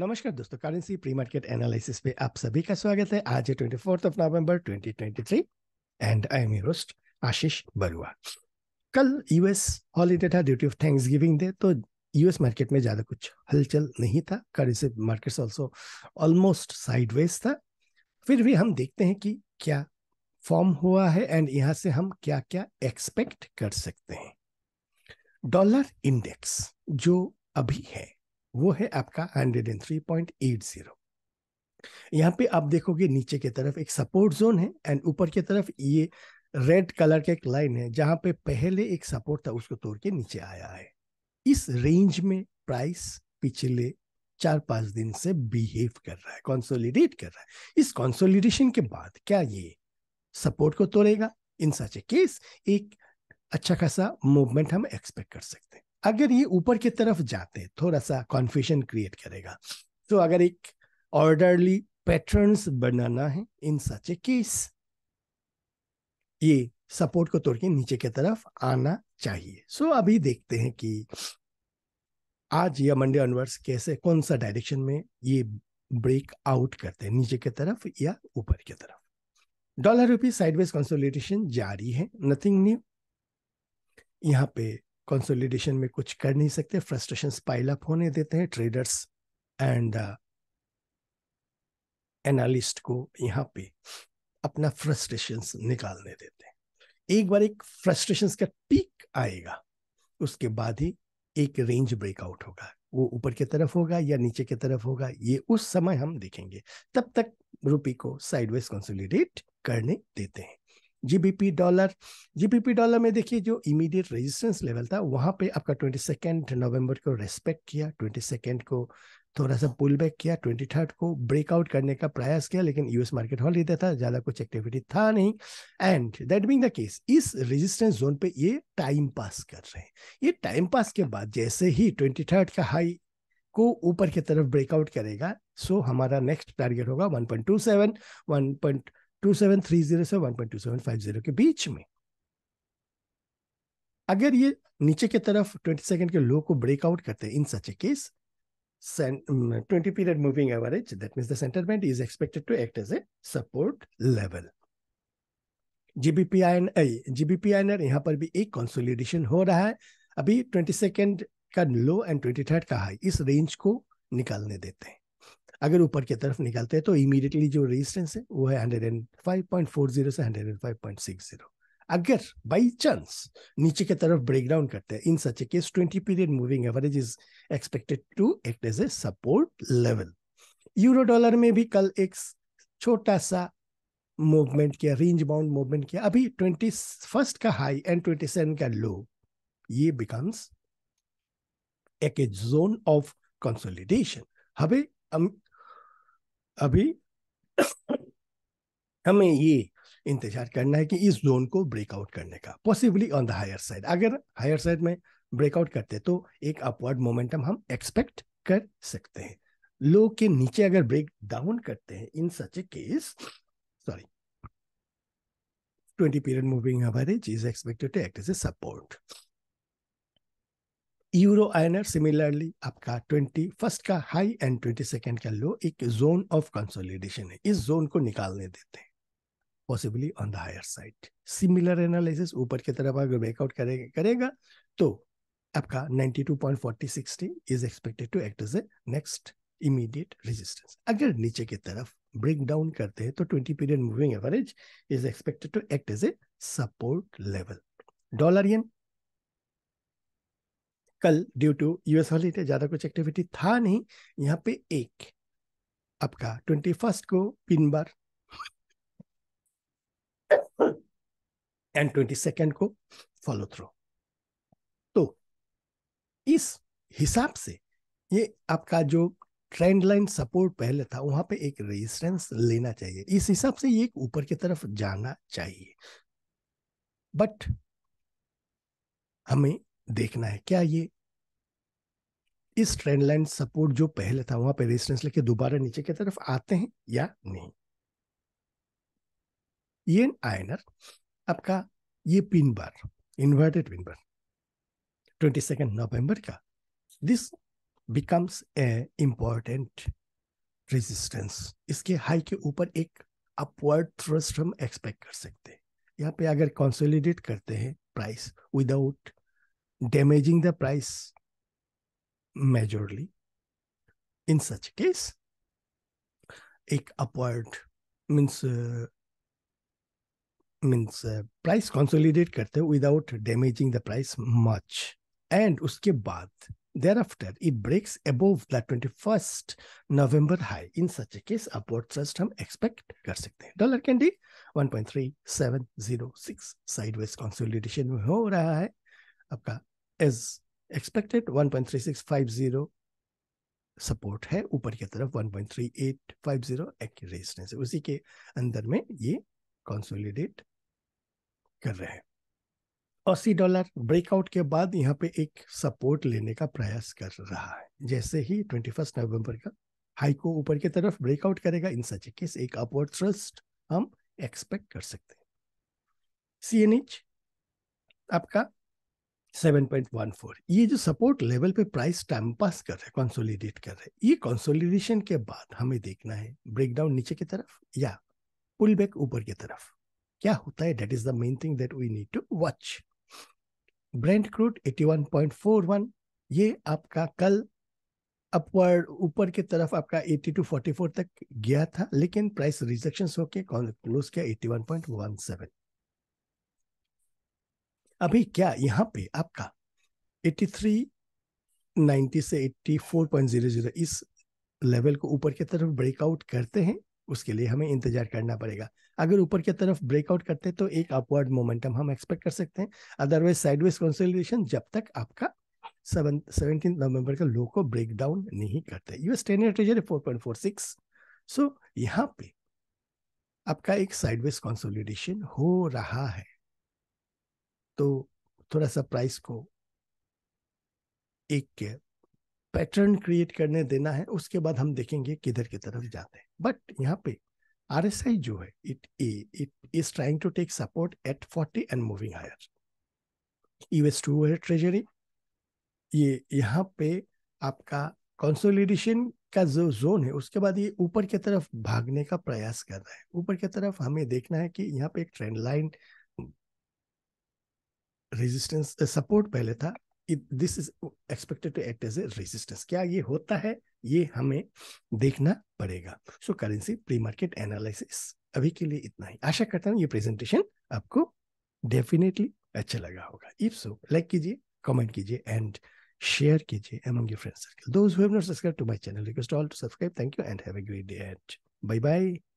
नमस्कार दोस्तों currency pre market analysis पे आप सभी का स्वागत है आज है twenty fourth of November 2023 and I am host Ashish Barua कल यूएस हॉलीडे था duty of thanksgiving day तो यूएस मार्केट में ज़्यादा कुछ हलचल नहीं था currency market also almost sideways था फिर भी हम देखते हैं कि क्या फॉर्म हुआ है एंड यहाँ से हम क्या क्या एक्सपेक्ट कर सकते हैं डॉलर इंडेक्स जो अभी है वो है आपका hundred and three point eight zero यहाँ पे आप देखोगे नीचे की तरफ एक सपोर्ट जोन है एंड ऊपर की तरफ ये रेड कलर का एक लाइन है जहां पे पहले एक सपोर्ट था उसको तोड़ के नीचे आया है इस रेंज में प्राइस पिछले चार पांच दिन से बिहेव कर रहा है कंसोलिडेट कर रहा है इस कंसोलिडेशन के बाद क्या ये सपोर्ट को तोड़ेगा इन सच ए केस एक अच्छा खासा मूवमेंट हम एक्सपेक्ट कर सकते हैं अगर ये ऊपर की तरफ जाते थोड़ा सा कॉन्फ्यूजन क्रिएट करेगा तो अगर एक ऑर्डरली पैटर्न्स बनाना है इन सच ए केस ये सपोर्ट को तोड़ के नीचे की तरफ आना चाहिए सो so, अभी देखते हैं कि आज या मंडे ऑनवर्स कैसे कौन सा डायरेक्शन में ये ब्रेक आउट करते हैं नीचे की तरफ या ऊपर की तरफ डॉलर रुपी साइडवेज कंसोलिडेशन जारी है नथिंग न्यू यहाँ पे कंसोलिडेशन में कुछ कर नहीं सकते फ्रस्ट्रेशन पाइल अप होने देते हैं ट्रेडर्स एंड एनालिस्ट को यहाँ पे अपना फ्रस्ट्रेशन निकालने देते हैं एक बार एक फ्रस्ट्रेशन का पीक आएगा उसके बाद ही एक रेंज ब्रेकआउट होगा वो ऊपर की तरफ होगा या नीचे की तरफ होगा ये उस समय हम देखेंगे तब तक रुपी को साइडवेज कंसोलिडेट करने देते हैं जीबीपी डॉलर जीबीपी डॉलर में देखिए जो इमीडिएट रेजिस्टेंस लेवल था वहां पे आपका ट्वेंटी सेकेंड नवम्बर को रेस्पेक्ट किया ट्वेंटी सेकेंड को थोड़ा सा पुल बैक किया ट्वेंटी थर्ड को ब्रेकआउट करने का प्रयास किया लेकिन यूएस मार्केट हॉल रहता था ज्यादा कुछ एक्टिविटी था नहीं and that being the case इस रेजिस्टेंस जोन पे ये टाइम पास कर रहे हैं ये टाइम पास के बाद जैसे ही ट्वेंटी थर्ड का हाई को ऊपर की तरफ ब्रेकआउट करेगा सो so हमारा नेक्स्ट टारगेट होगा वन पॉइंट 27300 से 1.2750 के बीच में अगर ये नीचे की तरफ 20 सेकंड के लो को ब्रेकआउट करते हैं in such a case 20 period moving average that that the centre band is expected to act as a support level GBPI GBPINR यहां पर भी एक कंसोलिडेशन हो रहा है अभी ट्वेंटी सेकेंड का लो एंड 23rd का हाई इस रेंज को निकालने देते हैं अगर ऊपर की तरफ निकलते हैं तो इमीडिएटली जो रेजिस्टेंस है वो है hundred and five point four zero से hundred and five point six zero अगर बाई चांस नीचे की तरफ ब्रेक डाउन करते हैं in such a case twenty period moving average is expected to act as a support level euro dollar में भी कल एक छोटा सा मूवमेंट किया रेंज बाउंड मूवमेंट किया अभी ट्वेंटी फर्स्ट का हाई एंड ट्वेंटी सेवन का लो ये बिकम्स एक जोन ऑफ कंसोलिडेशन हमें अभी हमें ये इंतजार करना है कि इस जोन को ब्रेकआउट करने का possibly on the higher side अगर हायर साइड में ब्रेकआउट करते तो एक अपवर्ड मोमेंटम हम एक्सपेक्ट कर सकते हैं लो के नीचे अगर ब्रेक डाउन करते हैं in such a case sorry 20 period moving average is expected to act as euro INR similarly आपका ट्वेंटी फर्स्ट का हाई एंड ट्वेंटी सेकेंड का लो एक जोन ऑफ कंसोलिडेशन है इस जोन को निकालने देते हैं possibly on the higher side similar analysis ऊपर की तरफ अगर ब्रेकआउट करेगा करेगा तो आपका two point forty sixty is expected to act as a next immediate resistance अगर नीचे की तरफ ब्रेक डाउन करते हैं तो twenty period moving average is expected to act as a support level dollar yen कल ड्यू टू यूएस हॉलीडे ज़्यादा कुछ एक्टिविटी था नहीं यहाँ पे एक आपका ट्वेंटी फर्स्ट को pin bar and twenty second को फॉलो थ्रो तो इस हिसाब से ये आपका जो ट्रेंड लाइन सपोर्ट पहले था वहां पे एक रेजिस्टेंस लेना चाहिए इस हिसाब से ये ऊपर की तरफ जाना चाहिए बट हमें देखना है क्या ये इस ट्रेंड लाइन सपोर्ट जो पहले था वहां पे रेजिस्टेंस लेके दोबारा नीचे की तरफ आते हैं या नहीं ये आयनर आपका ये pin bar inverted pin bar twenty second November का this becomes a important resistance इसके हाई के ऊपर एक अपवर्ड थ्रस्ट हम एक्सपेक्ट कर सकते हैं यहाँ पे अगर कंसोलिडेट करते हैं price without damaging the price majorly. In such case, एक upward means means price consolidate करते हो without damaging the price much and उसके बाद there after it breaks above the twenty first November high in such a case upward thrust हम expect कर सकते हैं dollar कैंडी one point three seven zero six side sideways consolidation में हो रहा है आपका एज एक्सपेक्टेड 1.3650 सपोर्ट है ऊपर की तरफ 1.3850 एक रेजिस्टेंस है उसी के अंदर में ये कंसोलिडेट कर रहे हैं अस्सी डॉलर ब्रेकआउट के बाद यहाँ पे एक सपोर्ट लेने का प्रयास कर रहा है जैसे ही ट्वेंटी फर्स्ट नवम्बर का हाई को ऊपर की तरफ ब्रेकआउट करेगा इन सच केस एक अपवर्ड थ्रस्ट हम एक्सपेक्ट कर सकते हैं सी आपका 7.14 ये जो सपोर्ट लेवल पे प्राइस टाइम पास कर रहे कंसोलिडेट कर रहे ये कंसोलिडेशन के बाद हमें देखना है ब्रेकडाउन नीचे की तरफ या पुल बैक ऊपर की तरफ क्या होता है that is the main thing that we need to watch Brent crude 81.41 ये आपका कल अपवर्ड ऊपर की तरफ आपका 80 टू 44 तक गया था लेकिन प्राइस रिजेक्शन होके क्लोज किया 81.17 अभी क्या यहाँ पे आपका 8390 से 84.00 इस लेवल को ऊपर की तरफ ब्रेकआउट करते हैं उसके लिए हमें इंतजार करना पड़ेगा अगर ऊपर की तरफ ब्रेकआउट करते हैं तो एक अपवर्ड मोमेंटम हम एक्सपेक्ट कर सकते हैं अदरवाइज साइडवेज कंसोलिडेशन जब तक आपका सेवन सेवनटीन नवंबर का लो को ब्रेक डाउन नहीं करते US ten year treasury four point four six so यहाँ पे आपका एक साइडवेज कंसोलिडेशन हो रहा है तो थोड़ा सा प्राइस को एक पैटर्न क्रिएट करने देना है उसके बाद हम देखेंगे किधर की तरफ जाते हैं बट यहाँ पे आर एस आई जो है it it is trying to take support at forty and moving higher US two है ट्रेजरी ये यहाँ पे आपका कंसोलिडेशन का जो जोन है उसके बाद ये ऊपर की तरफ भागने का प्रयास कर रहा है ऊपर की तरफ हमें देखना है कि यहाँ पे एक trend line resistance support uh, पहले था this is expected to act as a resistance क्या ये होता है ये हमें देखना पड़ेगा so currency pre market analysis अभी के लिए इतना ही आशा करता हूँ ये प्रेजेंटेशन आपको डेफिनेटली अच्छा लगा होगा इफ सो लाइक कीजिए कमेंट कीजिए एंड शेयर कीजिए among your friends circle those who have not subscribe to my channel request all to subscribe thank you and have a great day and bye bye